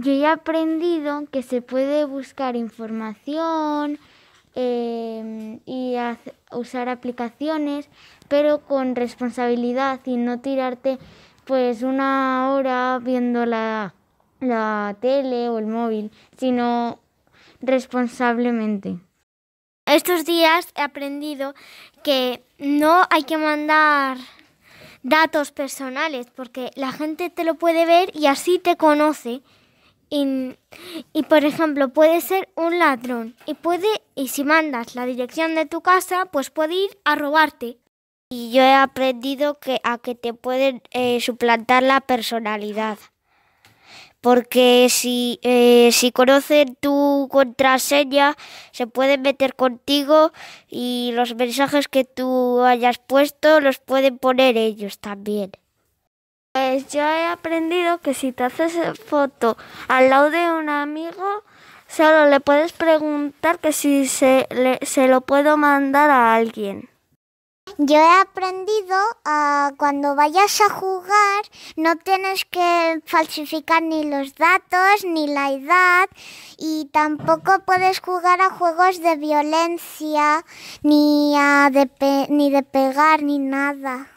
yo he aprendido que se puede buscar información em, y usar aplicaciones, pero con responsabilidad y no tirarte pues una hora viendo la, la tele o el móvil, sino responsablemente. Estos días he aprendido que no hay que mandar datos personales porque la gente te lo puede ver y así te conoce y, por ejemplo, puede ser un ladrón y puede, y si mandas la dirección de tu casa, pues puede ir a robarte. Y yo he aprendido que a que te pueden eh, suplantar la personalidad. Porque si, eh, si conocen tu contraseña, se pueden meter contigo y los mensajes que tú hayas puesto los pueden poner ellos también. Pues yo he aprendido que si te haces foto al lado de un amigo, solo le puedes preguntar que si se, se lo puedo mandar a alguien. Yo he aprendido a ah, cuando vayas a jugar no tienes que falsificar ni los datos ni la edad y tampoco puedes jugar a juegos de violencia ni, a de, ni de pegar ni nada.